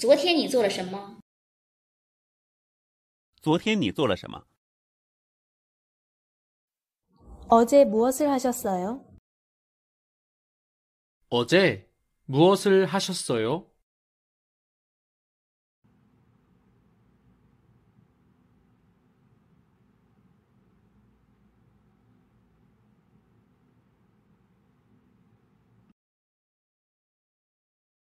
昨天你做了什么？昨天你做了什么？어제무엇을하셨어 요？ 어제무엇을하셨어 요？